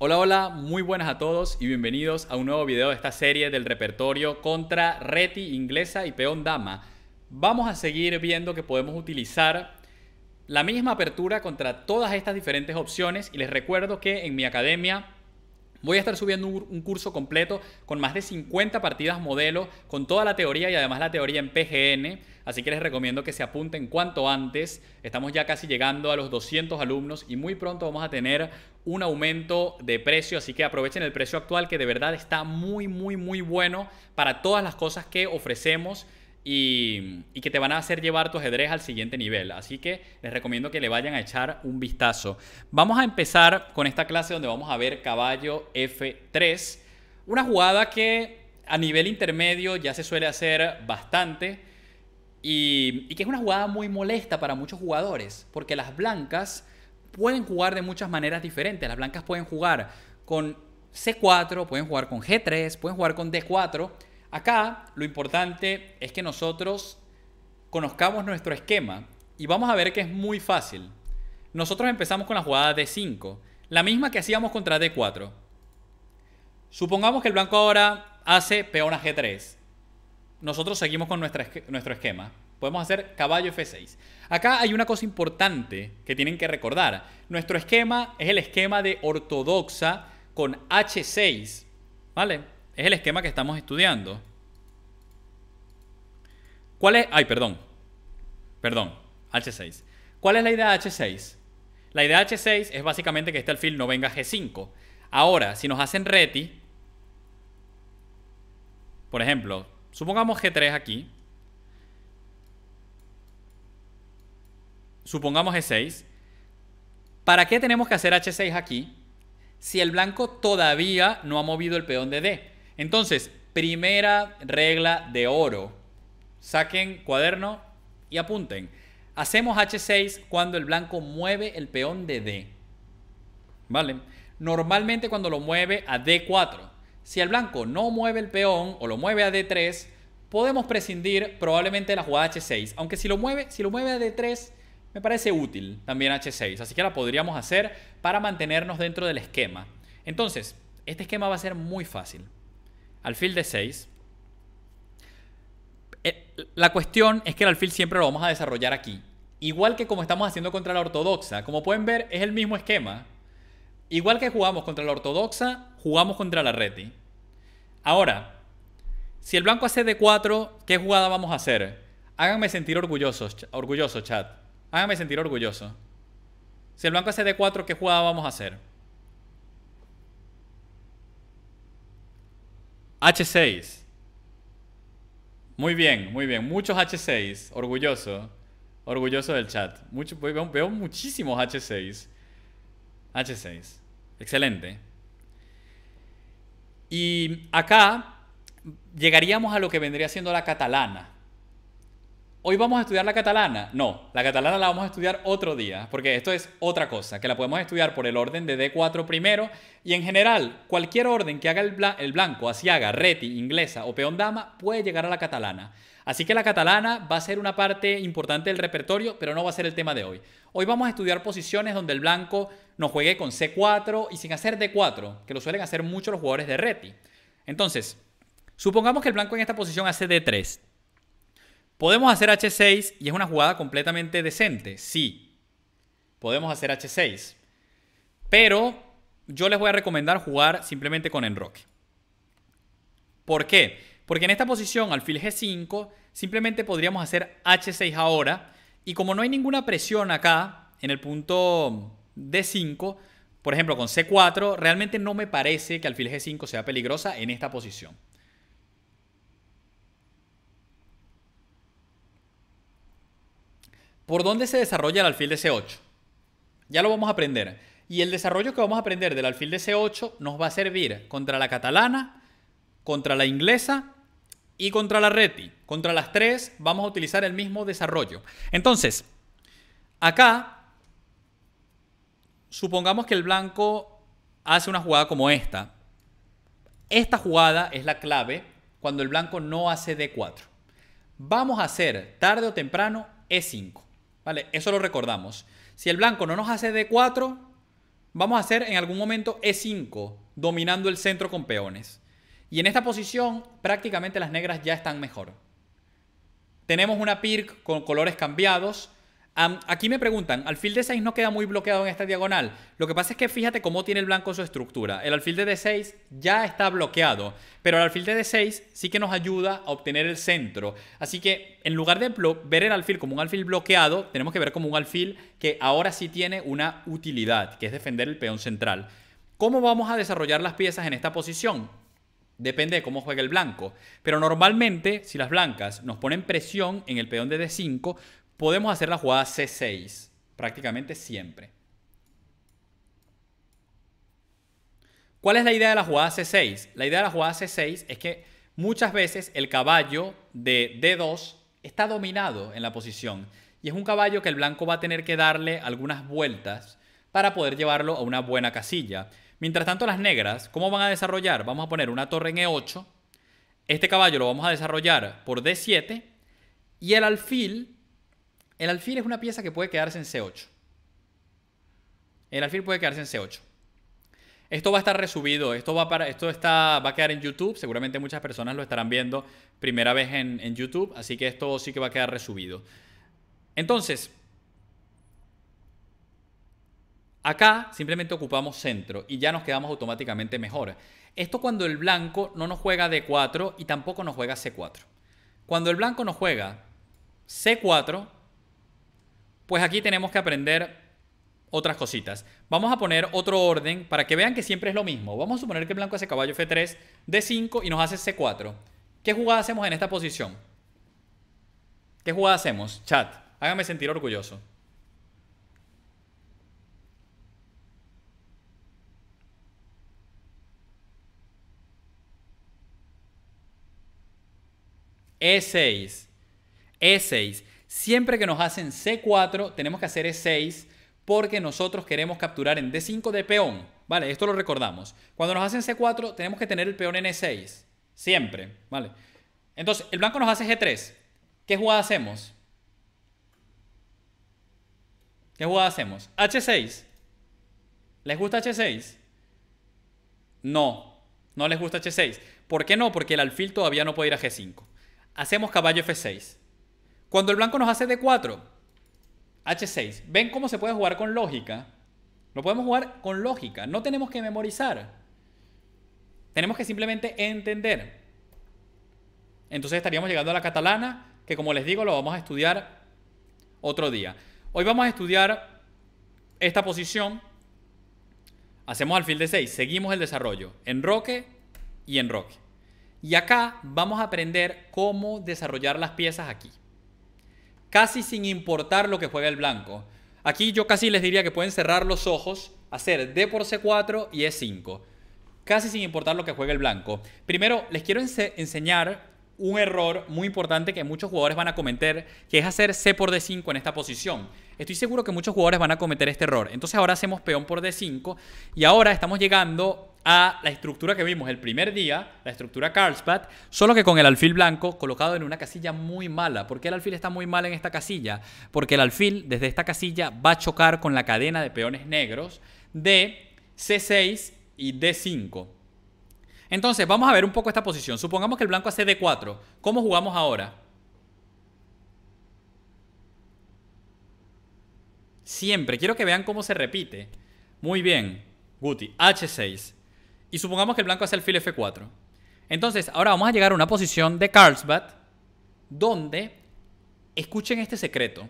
Hola, hola, muy buenas a todos y bienvenidos a un nuevo video de esta serie del repertorio contra Reti inglesa y peón dama. Vamos a seguir viendo que podemos utilizar la misma apertura contra todas estas diferentes opciones y les recuerdo que en mi academia Voy a estar subiendo un, curso completo con más de 50 partidas modelo, con toda la teoría y además la teoría en PGN, así que les recomiendo que se apunten cuanto antes. Estamos ya casi llegando a los 200 alumnos y muy pronto vamos a tener un aumento de precio, así que aprovechen el precio actual que de verdad está muy, muy, muy bueno para todas las cosas que ofrecemos y, que te van a hacer llevar tu ajedrez al siguiente nivel. Así que les recomiendo que le vayan a echar un vistazo. Vamos a empezar con esta clase donde vamos a ver caballo F3. Una jugada que a nivel intermedio ya se suele hacer bastante y, y que es una jugada muy molesta para muchos jugadores porque las blancas pueden jugar de muchas maneras diferentes. Las blancas pueden jugar con C4, pueden jugar con G3, pueden jugar con D4 Acá lo importante es que nosotros conozcamos nuestro esquema y vamos a ver que es muy fácil. Nosotros empezamos con la jugada D5, la misma que hacíamos contra D4. Supongamos que el blanco ahora hace peón a G3. Nosotros seguimos con nuestro esquema. Podemos hacer caballo F6. Acá hay una cosa importante que tienen que recordar. Nuestro esquema es el esquema de ortodoxa con H6. ¿Vale? Es el esquema que estamos estudiando. ¿Cuál es? Ay, perdón. Perdón, H6. ¿Cuál es la idea de H6? La idea de H6 es básicamente que este alfil no venga a G5. Ahora, si nos hacen reti, por ejemplo, supongamos G3 aquí. Supongamos G6. ¿Para qué tenemos que hacer H6 aquí si el blanco todavía no ha movido el peón de D? Entonces, primera regla de oro. Saquen cuaderno y apunten. Hacemos H6 cuando el blanco mueve el peón de D. ¿Vale? Normalmente cuando lo mueve a D4. Si el blanco no mueve el peón o lo mueve a D3, podemos prescindir probablemente de la jugada H6. Aunque si lo mueve, si lo mueve a D3, me parece útil también H6. Así que la podríamos hacer para mantenernos dentro del esquema. Entonces, este esquema va a ser muy fácil alfil de 6. Eh, la cuestión es que el alfil siempre lo vamos a desarrollar aquí. Igual que como estamos haciendo contra la ortodoxa. Como pueden ver, es el mismo esquema. Igual que jugamos contra la ortodoxa, jugamos contra la reti. Ahora, si el blanco hace D4, ¿qué jugada vamos a hacer? Háganme sentir orgulloso, chat. Háganme sentir orgulloso. Si el blanco hace D4, ¿qué jugada vamos a hacer? H6. Muy bien, muy bien. Muchos H6. Orgulloso. Orgulloso del chat. Mucho, veo, veo muchísimos H6. H6. Excelente. Y acá llegaríamos a lo que vendría siendo la catalana hoy vamos a estudiar la catalana. No, la catalana la vamos a estudiar otro día, porque esto es otra cosa, que la podemos estudiar por el orden de D4 primero y en general cualquier orden que haga el, blanco así blanco, reti, inglesa o peón dama puede llegar a la catalana. Así que la catalana va a ser una parte importante del repertorio, pero no va a ser el tema de hoy. Hoy vamos a estudiar posiciones donde el blanco no juegue con C4 y sin hacer D4, que lo suelen hacer muchos los jugadores de reti. Entonces, supongamos que el blanco en esta posición hace D3. ¿Podemos hacer H6 y es una jugada completamente decente? Sí, podemos hacer H6. Pero yo les voy a recomendar jugar simplemente con enroque. ¿Por qué? Porque en esta posición, alfil G5, simplemente podríamos hacer H6 ahora. Y como no hay ninguna presión acá, en el punto D5, por ejemplo, con C4, realmente no me parece que alfil G5 sea peligrosa en esta posición. ¿Por dónde se desarrolla el alfil de C8? Ya lo vamos a aprender. Y el desarrollo que vamos a aprender del alfil de C8 nos va a servir contra la catalana, contra la inglesa y contra la reti. Contra las tres vamos a utilizar el mismo desarrollo. Entonces, acá, supongamos que el blanco hace una jugada como esta. Esta jugada es la clave cuando el blanco no hace D4. Vamos a hacer tarde o temprano E5. ¿Vale? Eso lo recordamos. Si el blanco no nos hace D4, vamos a hacer en algún momento E5, dominando el centro con peones. Y en esta posición prácticamente las negras ya están mejor. Tenemos una PIRC con colores cambiados, aquí me preguntan, alfil de 6 no queda muy bloqueado en esta diagonal. Lo que pasa es que fíjate cómo tiene el blanco su estructura. El alfil de D6 ya está bloqueado, pero el alfil de D6 sí que nos ayuda a obtener el centro. Así que en lugar de ver el alfil como un alfil bloqueado, tenemos que ver como un alfil que ahora sí tiene una utilidad, que es defender el peón central. ¿Cómo vamos a desarrollar las piezas en esta posición? Depende de cómo juegue el blanco. Pero normalmente, si las blancas nos ponen presión en el peón de D5, podemos hacer la jugada C6 prácticamente siempre. ¿Cuál es la idea de la jugada C6? La idea de la jugada C6 es que muchas veces el caballo de D2 está dominado en la posición y es un caballo que el blanco va a tener que darle algunas vueltas para poder llevarlo a una buena casilla. Mientras tanto, las negras, ¿cómo van a desarrollar? Vamos a poner una torre en E8. Este caballo lo vamos a desarrollar por D7 y el alfil el alfil es una pieza que puede quedarse en C8. El alfil puede quedarse en C8. Esto va a estar resubido, esto, va, para, esto está, va a quedar en YouTube, seguramente muchas personas lo estarán viendo primera vez en, YouTube, así que esto sí que va a quedar resubido. Entonces, Acá simplemente ocupamos centro y ya nos quedamos automáticamente mejor. Esto cuando el blanco no nos juega D4 y tampoco nos juega C4. Cuando el blanco nos juega C4, pues aquí tenemos que aprender otras cositas. Vamos a poner otro orden para que vean que siempre es lo mismo. Vamos a suponer que el blanco hace caballo F3, D5 y nos hace C4. ¿Qué jugada hacemos en esta posición? ¿Qué jugada hacemos? Chat, hágame sentir orgulloso. E6. E6. Siempre que nos hacen C4, tenemos que hacer E6 porque nosotros queremos capturar en D5 de peón. Vale, esto lo recordamos. Cuando nos hacen C4, tenemos que tener el peón en E6. Siempre, ¿vale? Entonces, el blanco nos hace G3. ¿Qué jugada hacemos? ¿Qué jugada hacemos? H6. ¿Les gusta H6? No, no les gusta H6. ¿Por qué no? Porque el alfil todavía no puede ir a G5. Hacemos caballo F6. Cuando el blanco nos hace D4, H6, ¿ven cómo se puede jugar con lógica? Lo podemos jugar con lógica, no tenemos que memorizar. Tenemos que simplemente entender. Entonces estaríamos llegando a la catalana, que como les digo, lo vamos a estudiar otro día. Hoy vamos a estudiar esta posición. Hacemos alfil de 6, seguimos el desarrollo. Enroque y enroque. Y acá vamos a aprender cómo desarrollar las piezas aquí casi sin importar lo que juega el blanco. Aquí yo casi les diría que pueden cerrar los ojos, hacer D por C4 y E5, casi sin importar lo que juegue el blanco. Primero, les quiero enseñar un error muy importante que muchos jugadores van a cometer, que es hacer C por D5 en esta posición. Estoy seguro que muchos jugadores van a cometer este error. Entonces ahora hacemos peón por D5 y ahora estamos llegando a la estructura que vimos el primer día, la estructura Carlsbad, solo que con el alfil blanco colocado en una casilla muy mala. ¿Por qué el alfil está muy mal en esta casilla? Porque el alfil desde esta casilla va a chocar con la cadena de peones negros de C6 y D5. Entonces, vamos a ver un poco esta posición. Supongamos que el blanco hace D4. ¿Cómo jugamos ahora? Siempre. Quiero que vean cómo se repite. Muy bien. Guti, H6. Y supongamos que el blanco hace file F4. Entonces, ahora vamos a llegar a una posición de Carlsbad donde, escuchen este secreto,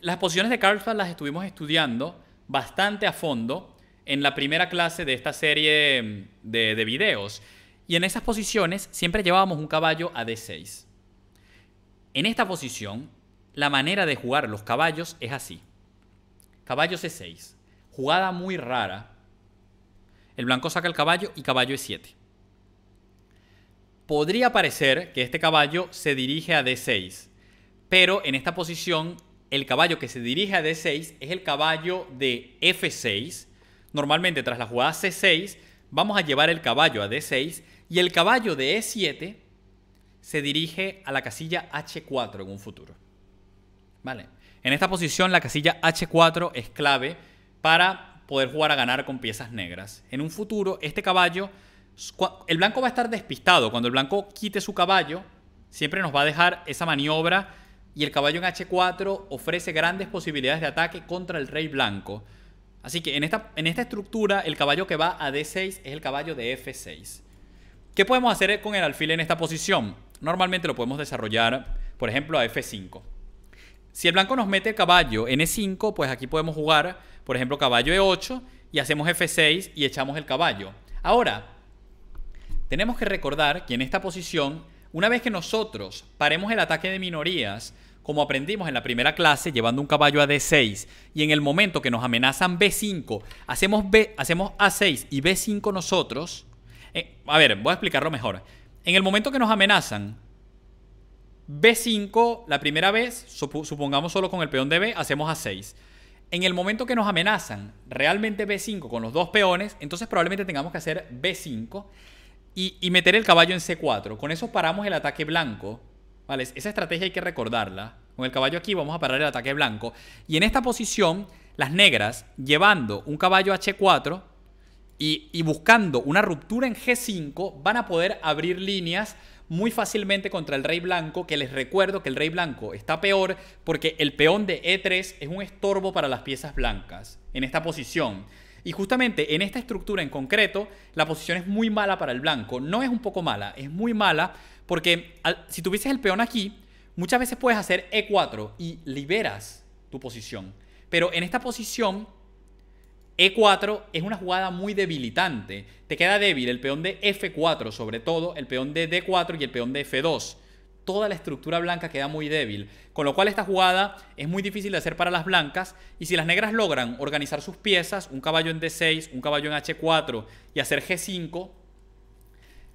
las posiciones de Carlsbad las estuvimos estudiando bastante a fondo en la primera clase de esta serie mm, de, de videos. Y en esas posiciones siempre llevábamos un caballo a D6. En esta posición, la manera de jugar los caballos es así. Caballo C6. Jugada muy rara el blanco saca el caballo y caballo E7. Podría parecer que este caballo se dirige a D6, pero en esta posición el caballo que se dirige a D6 es el caballo de F6. Normalmente tras la jugada C6 vamos a llevar el caballo a D6 y el caballo de E7 se dirige a la casilla H4 en un futuro. ¿Vale? En esta posición la casilla H4 es clave para poder jugar a ganar con piezas negras. En un futuro, este caballo, el blanco va a estar despistado. Cuando el blanco quite su caballo, siempre nos va a dejar esa maniobra y el caballo en H4 ofrece grandes posibilidades de ataque contra el rey blanco. Así que en esta, en esta estructura, el caballo que va a D6 es el caballo de F6. ¿Qué podemos hacer con el alfil en esta posición? Normalmente lo podemos desarrollar, por ejemplo, a F5. Si el blanco nos mete caballo en e 5 pues aquí podemos jugar, por ejemplo, caballo E8 y hacemos F6 y echamos el caballo. Ahora, tenemos que recordar que en esta posición, una vez que nosotros paremos el ataque de minorías, como aprendimos en la primera clase, llevando un caballo a D6, y en el momento que nos amenazan B5, hacemos, B, hacemos A6 y B5 nosotros. Eh, a ver, voy a explicarlo mejor. En el momento que nos amenazan, B5 la primera vez, supongamos solo con el peón de B, hacemos A6. En el momento que nos amenazan realmente B5 con los dos peones, entonces probablemente tengamos que hacer B5 y, meter el caballo en C4. Con eso paramos el ataque blanco. ¿vale? Esa estrategia hay que recordarla. Con el caballo aquí vamos a parar el ataque blanco. Y en esta posición, las negras, llevando un caballo H4 y, y buscando una ruptura en G5, van a poder abrir líneas muy fácilmente contra el rey blanco, que les recuerdo que el rey blanco está peor porque el peón de E3 es un estorbo para las piezas blancas en esta posición. Y justamente en esta estructura en concreto, la posición es muy mala para el blanco. No es un poco mala, es muy mala porque si tuvieses el peón aquí, muchas veces puedes hacer E4 y liberas tu posición. Pero en esta posición e4 es una jugada muy debilitante. Te queda débil el peón de F4 sobre todo, el peón de D4 y el peón de F2. Toda la estructura blanca queda muy débil, con lo cual esta jugada es muy difícil de hacer para las blancas y si las negras logran organizar sus piezas, un caballo en D6, un caballo en H4 y hacer G5,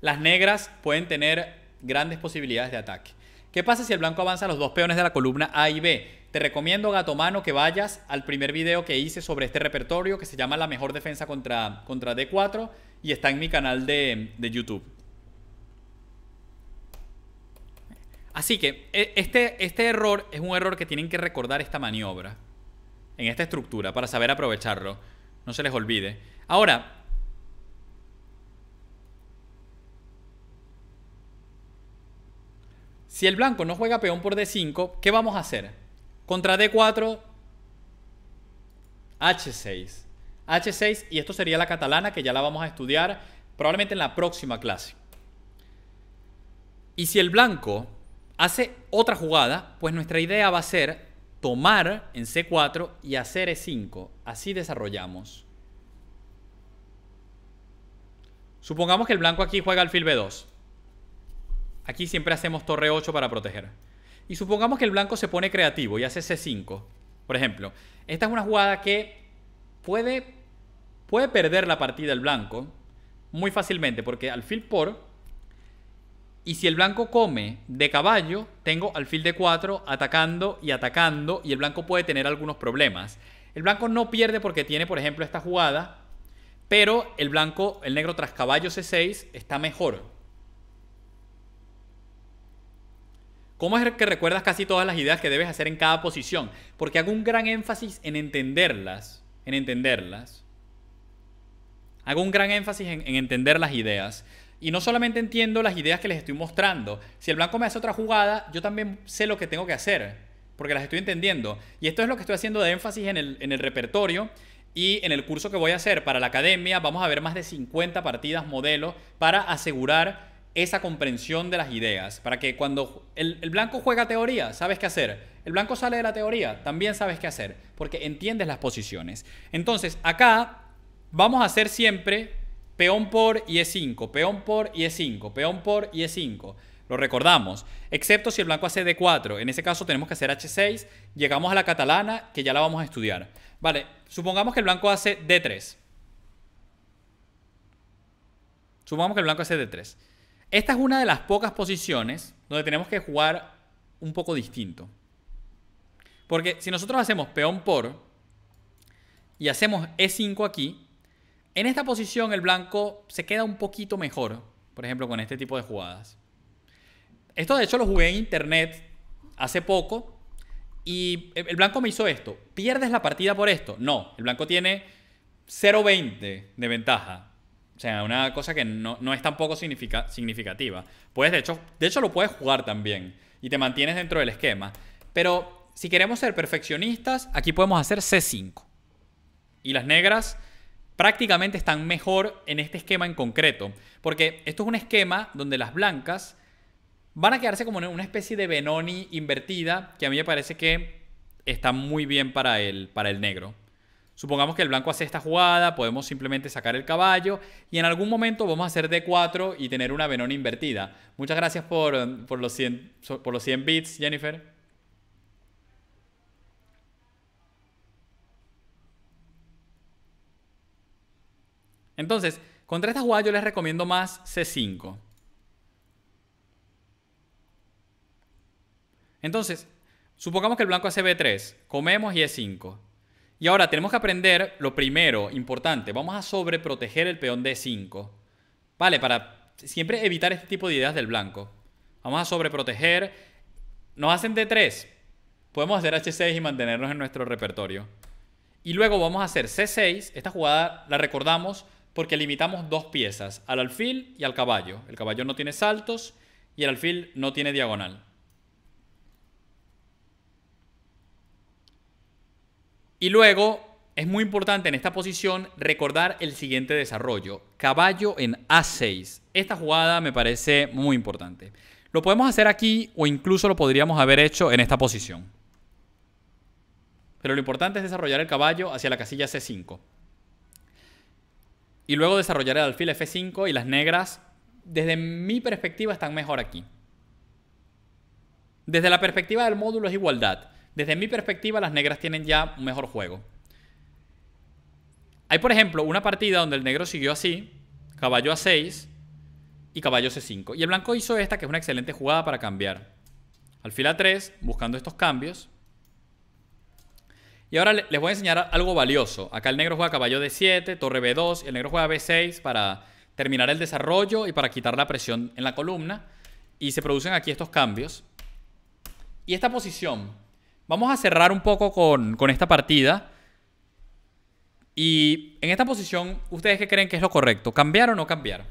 las negras pueden tener grandes posibilidades de ataque. ¿Qué pasa si el blanco avanza los dos peones de la columna A y B? Te recomiendo, gato mano, que vayas al primer video que hice sobre este repertorio que se llama La mejor defensa contra, contra D4 y está en mi canal de, YouTube. Así que e, este, este error es un error que tienen que recordar esta maniobra, en esta estructura, para saber aprovecharlo. No se les olvide. Ahora, Si el blanco no juega peón por D5, ¿qué vamos a hacer? Contra D4, H6. H6, y esto sería la catalana, que ya la vamos a estudiar probablemente en la próxima clase. Y si el blanco hace otra jugada, pues nuestra idea va a ser tomar en C4 y hacer E5. Así desarrollamos. Supongamos que el blanco aquí juega al fil B2. Aquí siempre hacemos torre 8 para proteger. Y supongamos que el blanco se pone creativo y hace C5. Por ejemplo, esta es una jugada que puede, puede perder la partida el blanco muy fácilmente, porque alfil por... Y si el blanco come de caballo, tengo alfil de 4 atacando y atacando y el blanco puede tener algunos problemas. El blanco no pierde porque tiene, por ejemplo, esta jugada, pero el blanco, el negro tras caballo C6 está mejor. ¿Cómo es que recuerdas casi todas las ideas que debes hacer en cada posición? Porque hago un gran énfasis en entenderlas, en entenderlas. Hago un gran énfasis en, entender las ideas. Y no solamente entiendo las ideas que les estoy mostrando. Si el blanco me hace otra jugada, yo también sé lo que tengo que hacer, porque las estoy entendiendo. Y esto es lo que estoy haciendo de énfasis en el, repertorio. Y en el curso que voy a hacer para la academia, vamos a ver más de 50 partidas modelo para asegurar esa comprensión de las ideas, para que cuando el, blanco juega teoría, sabes qué hacer. El blanco sale de la teoría, también sabes qué hacer, porque entiendes las posiciones. Entonces, acá vamos a hacer siempre peón por y e5, peón por y e5, peón por y e5. Lo recordamos, excepto si el blanco hace d4. En ese caso tenemos que hacer h6, llegamos a la catalana, que ya la vamos a estudiar. Vale, supongamos que el blanco hace d3. Supongamos que el blanco hace d3. Esta es una de las pocas posiciones donde tenemos que jugar un poco distinto. Porque si nosotros hacemos peón por y hacemos E5 aquí, en esta posición el blanco se queda un poquito mejor, por ejemplo, con este tipo de jugadas. Esto de hecho lo jugué en internet hace poco y el blanco me hizo esto. ¿Pierdes la partida por esto? No, el blanco tiene 0.20 de ventaja. O sea, una cosa que no, es tampoco poco significativa. Puedes, de hecho, de hecho, lo puedes jugar también y te mantienes dentro del esquema. Pero si queremos ser perfeccionistas, aquí podemos hacer C5. Y las negras prácticamente están mejor en este esquema en concreto. Porque esto es un esquema donde las blancas van a quedarse como en una especie de Benoni invertida que a mí me parece que está muy bien para para el negro. Supongamos que el blanco hace esta jugada, podemos simplemente sacar el caballo y en algún momento vamos a hacer D4 y tener una venona invertida. Muchas gracias por, los, 100, los 100 bits, Jennifer. Entonces, contra esta jugada yo les recomiendo más C5. Entonces, supongamos que el blanco hace B3, comemos y E5. Y ahora tenemos que aprender lo primero, importante. Vamos a sobreproteger el peón D5. Vale, para siempre evitar este tipo de ideas del blanco. Vamos a sobreproteger. Nos hacen D3. Podemos hacer H6 y mantenernos en nuestro repertorio. Y luego vamos a hacer C6. Esta jugada la recordamos porque limitamos dos piezas, al alfil y al caballo. El caballo no tiene saltos y el alfil no tiene diagonal. Y luego es muy importante en esta posición recordar el siguiente desarrollo, caballo en A6. Esta jugada me parece muy importante. Lo podemos hacer aquí o incluso lo podríamos haber hecho en esta posición. Pero lo importante es desarrollar el caballo hacia la casilla C5. Y luego desarrollar el alfil F5 y las negras, desde mi perspectiva, están mejor aquí. Desde la perspectiva del módulo es igualdad. Desde mi perspectiva, las negras tienen ya un mejor juego. Hay, por ejemplo, una partida donde el negro siguió así, caballo a 6 y caballo C5. Y el blanco hizo esta, que es una excelente jugada para cambiar. Alfil a 3, buscando estos cambios. Y ahora les voy a enseñar algo valioso. Acá el negro juega caballo D7, torre B2, y el negro juega B6 para terminar el desarrollo y para quitar la presión en la columna. Y se producen aquí estos cambios. Y esta posición Vamos a cerrar un poco con, esta partida. Y en esta posición, ¿ustedes qué creen que es lo correcto? ¿Cambiar o no cambiar?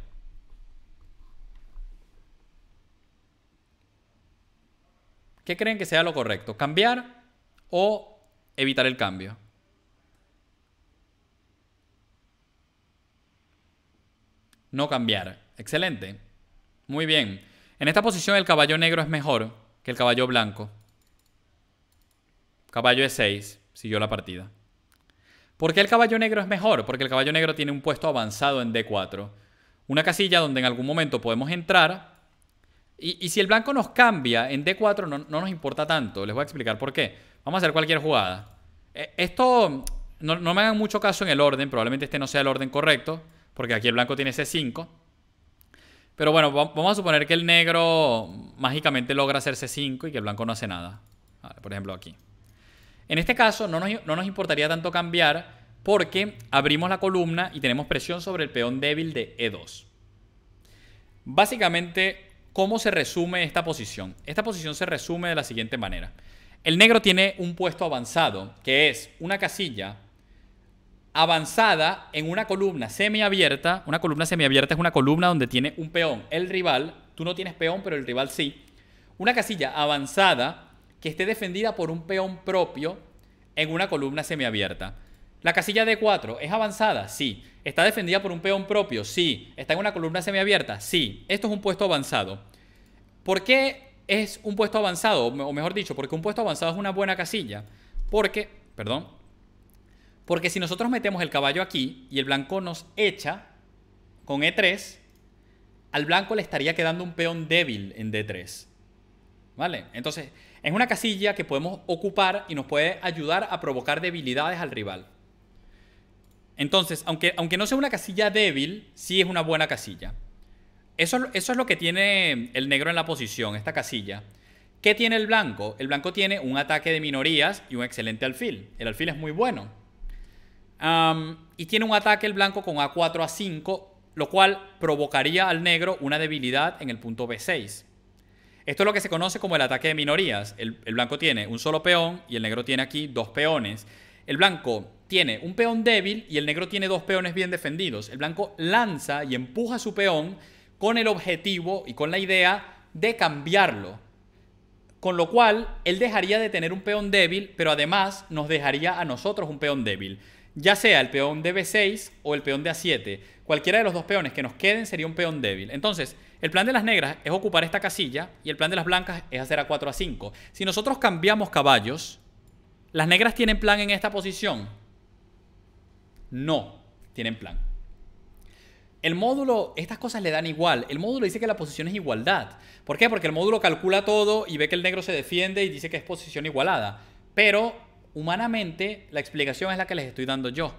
¿Qué creen que sea lo correcto? ¿Cambiar o evitar el cambio? No cambiar. Excelente. Muy bien. En esta posición el caballo negro es mejor que el caballo blanco. Caballo E6 siguió la partida. ¿Por qué el caballo negro es mejor? Porque el caballo negro tiene un puesto avanzado en D4. Una casilla donde en algún momento podemos entrar. Y, si el blanco nos cambia en D4 no, nos importa tanto. Les voy a explicar por qué. Vamos a hacer cualquier jugada. Eh, esto no, me hagan mucho caso en el orden. Probablemente este no sea el orden correcto. Porque aquí el blanco tiene C5. Pero bueno, vamos a suponer que el negro mágicamente logra hacer C5 y que el blanco no hace nada. por ejemplo aquí. En este caso no nos, importaría tanto cambiar porque abrimos la columna y tenemos presión sobre el peón débil de E2. Básicamente, ¿cómo se resume esta posición? Esta posición se resume de la siguiente manera. El negro tiene un puesto avanzado, que es una casilla avanzada en una columna semiabierta. Una columna semiabierta es una columna donde tiene un peón, el rival. Tú no tienes peón, pero el rival sí. Una casilla avanzada que esté defendida por un peón propio en una columna semiabierta. La casilla D4 es avanzada, sí. ¿Está defendida por un peón propio? Sí. ¿Está en una columna semiabierta? Sí. Esto es un puesto avanzado. ¿Por qué es un puesto avanzado? O mejor dicho, porque un puesto avanzado es una buena casilla. Porque, perdón, porque si nosotros metemos el caballo aquí y el blanco nos echa con E3, al blanco le estaría quedando un peón débil en D3. ¿Vale? Entonces, es una casilla que podemos ocupar y nos puede ayudar a provocar debilidades al rival. Entonces, aunque, aunque no sea una casilla débil, sí es una buena casilla. Eso, es lo que tiene el negro en la posición, esta casilla. ¿Qué tiene el blanco? El blanco tiene un ataque de minorías y un excelente alfil. El alfil es muy bueno. y tiene un ataque el blanco con A4, A5, lo cual provocaría al negro una debilidad en el punto B6. Esto es lo que se conoce como el ataque de minorías. El, blanco tiene un solo peón y el negro tiene aquí dos peones. El blanco tiene un peón débil y el negro tiene dos peones bien defendidos. El blanco lanza y empuja su peón con el objetivo y con la idea de cambiarlo. Con lo cual, él dejaría de tener un peón débil, pero además nos dejaría a nosotros un peón débil. Ya sea el peón de B6 o el peón de A7. Cualquiera de los dos peones que nos queden sería un peón débil. Entonces, el plan de las negras es ocupar esta casilla y el plan de las blancas es hacer a 4 a 5. Si nosotros cambiamos caballos, ¿las negras tienen plan en esta posición? No, tienen plan. El módulo, estas cosas le dan igual. El módulo dice que la posición es igualdad. ¿Por qué? Porque el módulo calcula todo y ve que el negro se defiende y dice que es posición igualada. Pero humanamente la explicación es la que les estoy dando yo.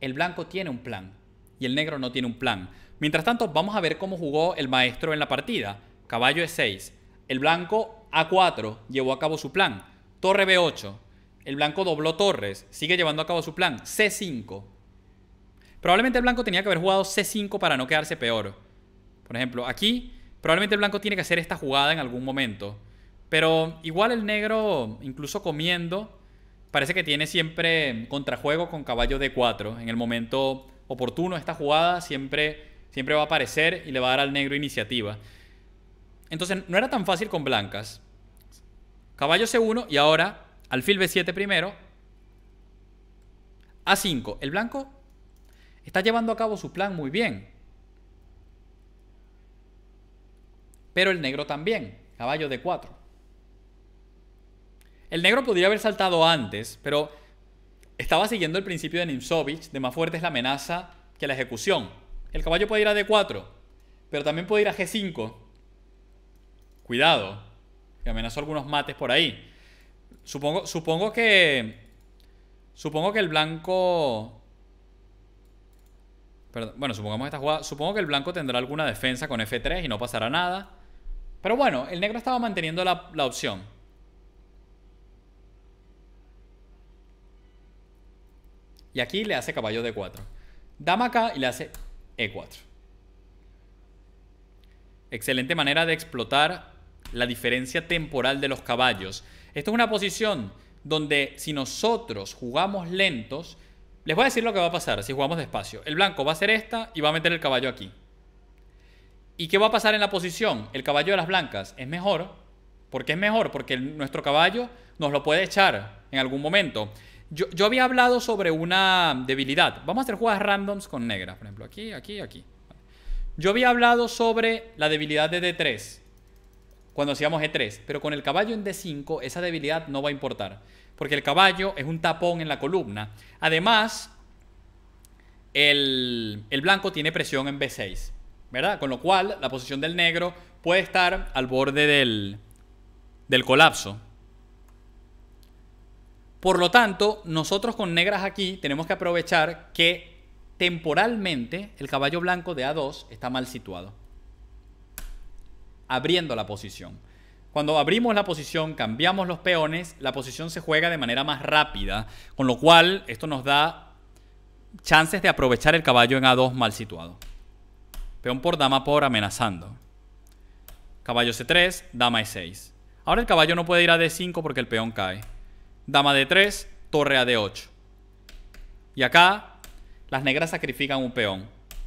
El blanco tiene un plan y el negro no tiene un plan. Mientras tanto, vamos a ver cómo jugó el maestro en la partida. Caballo E6. El blanco A4 llevó a cabo su plan. Torre B8. El blanco dobló torres. Sigue llevando a cabo su plan. C5. Probablemente el blanco tenía que haber jugado C5 para no quedarse peor. Por ejemplo, aquí probablemente el blanco tiene que hacer esta jugada en algún momento. Pero igual el negro, incluso comiendo, parece que tiene siempre contrajuego con caballo D4. En el momento oportuno esta jugada siempre siempre va a aparecer y le va a dar al negro iniciativa. Entonces no era tan fácil con blancas. Caballo C1 y ahora alfil B7 primero. A5. El blanco está llevando a cabo su plan muy bien. Pero el negro también. Caballo D4. El negro podría haber saltado antes, pero estaba siguiendo el principio de Nimsovich de más fuerte es la amenaza que la ejecución. El caballo puede ir a D4, pero también puede ir a G5. Cuidado, que amenazó algunos mates por ahí. Supongo, supongo que... Supongo que el blanco... bueno, supongamos esta jugada... Supongo que el blanco tendrá alguna defensa con F3 y no pasará nada. Pero bueno, el negro estaba manteniendo la, la opción. Y aquí le hace caballo D4. Dama acá y le hace e4. Excelente manera de explotar la diferencia temporal de los caballos. Esta es una posición donde si nosotros jugamos lentos, les voy a decir lo que va a pasar si jugamos despacio. El blanco va a hacer esta y va a meter el caballo aquí. ¿Y qué va a pasar en la posición? El caballo de las blancas es mejor. ¿Por qué es mejor? Porque nuestro caballo nos lo puede echar en algún momento. Yo, había hablado sobre una debilidad. Vamos a hacer jugadas randoms con negras, por ejemplo. Aquí, aquí, aquí. Yo había hablado sobre la debilidad de D3 cuando hacíamos E3, pero con el caballo en D5 esa debilidad no va a importar, porque el caballo es un tapón en la columna. Además, el, el blanco tiene presión en B6, ¿verdad? Con lo cual la posición del negro puede estar al borde del, del colapso. Por lo tanto, nosotros con negras aquí tenemos que aprovechar que temporalmente el caballo blanco de A2 está mal situado. Abriendo la posición. Cuando abrimos la posición, cambiamos los peones, la posición se juega de manera más rápida, con lo cual esto nos da chances de aprovechar el caballo en A2 mal situado. Peón por dama por amenazando. Caballo C3, dama E6. Ahora el caballo no puede ir a D5 porque el peón cae dama de 3, torre a d8. Y acá las negras sacrifican un peón.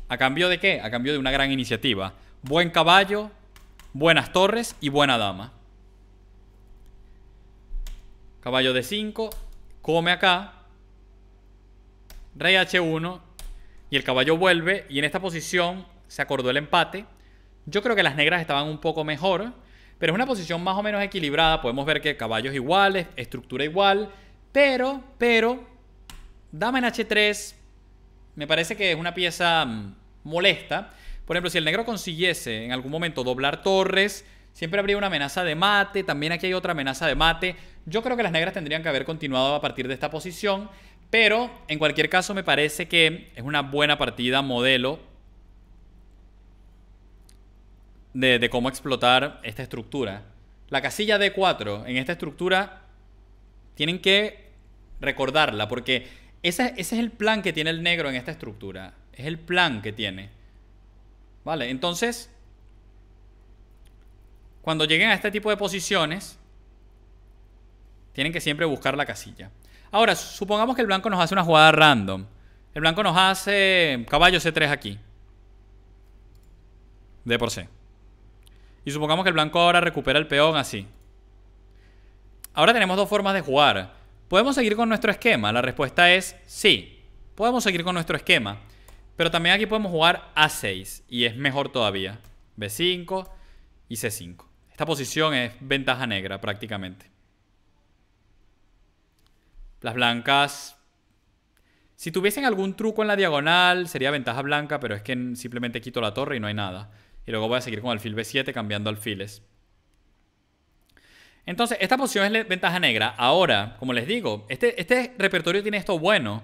¿A cambio de qué? A cambio de una gran iniciativa. Buen caballo, buenas torres y buena dama. Caballo de 5, come acá. Rey h1 y el caballo vuelve y en esta posición se acordó el empate. Yo creo que las negras estaban un poco mejor pero es una posición más o menos equilibrada. Podemos ver que caballos iguales, estructura igual. Pero, pero, dama en H3 me parece que es una pieza mm, molesta. Por ejemplo, si el negro consiguiese en algún momento doblar torres, siempre habría una amenaza de mate. También aquí hay otra amenaza de mate. Yo creo que las negras tendrían que haber continuado a partir de esta posición. Pero en cualquier caso me parece que es una buena partida modelo de, cómo explotar esta estructura. La casilla D4 en esta estructura tienen que recordarla porque ese, ese es el plan que tiene el negro en esta estructura. Es el plan que tiene. ¿Vale? Entonces, cuando lleguen a este tipo de posiciones, tienen que siempre buscar la casilla. Ahora, supongamos que el blanco nos hace una jugada random. El blanco nos hace caballo C3 aquí. D por C. Y supongamos que el blanco ahora recupera el peón así. Ahora tenemos dos formas de jugar. ¿Podemos seguir con nuestro esquema? La respuesta es sí. Podemos seguir con nuestro esquema. Pero también aquí podemos jugar A6. Y es mejor todavía. B5 y C5. Esta posición es ventaja negra prácticamente. Las blancas... Si tuviesen algún truco en la diagonal sería ventaja blanca, pero es que simplemente quito la torre y no hay nada. Y luego voy a seguir con alfil B7 cambiando alfiles. Entonces, esta posición es ventaja negra. Ahora, como les digo, este, este, repertorio tiene esto bueno.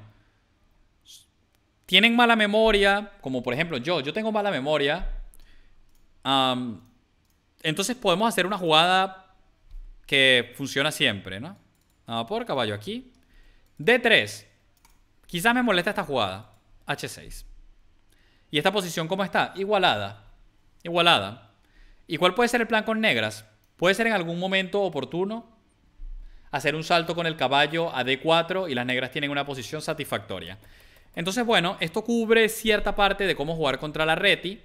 Tienen mala memoria, como por ejemplo yo. Yo tengo mala memoria. entonces podemos hacer una jugada que funciona siempre, ¿no? por caballo aquí. D3. Quizás me molesta esta jugada. H6. ¿Y esta posición cómo está? Igualada igualada. ¿Y cuál puede ser el plan con negras? Puede ser en algún momento oportuno hacer un salto con el caballo a D4 y las negras tienen una posición satisfactoria. Entonces, bueno, esto cubre cierta parte de cómo jugar contra la Reti.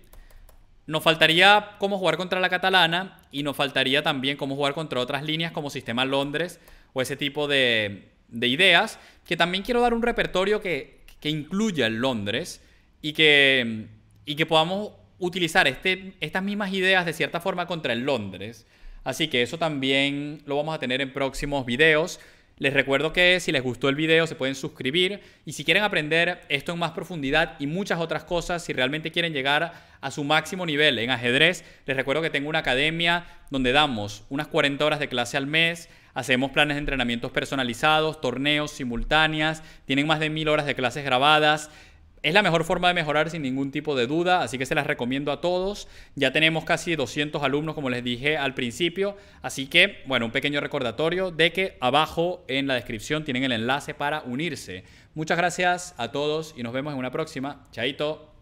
Nos faltaría cómo jugar contra la catalana y nos faltaría también cómo jugar contra otras líneas como Sistema Londres o ese tipo de, ideas, que también quiero dar un repertorio que, incluya el Londres y que, y que podamos utilizar este, estas mismas ideas de cierta forma contra el Londres. Así que eso también lo vamos a tener en próximos videos. Les recuerdo que si les gustó el video se pueden suscribir y si quieren aprender esto en más profundidad y muchas otras cosas, si realmente quieren llegar a su máximo nivel en ajedrez, les recuerdo que tengo una academia donde damos unas 40 horas de clase al mes, hacemos planes de entrenamientos personalizados, torneos simultáneas, tienen más de mil horas de clases grabadas. Es la mejor forma de mejorar sin ningún tipo de duda, así que se las recomiendo a todos. Ya tenemos casi 200 alumnos, como les dije al principio, así que, bueno, un pequeño recordatorio de que abajo en la descripción tienen el enlace para unirse. Muchas gracias a todos y nos vemos en una próxima. Chaito.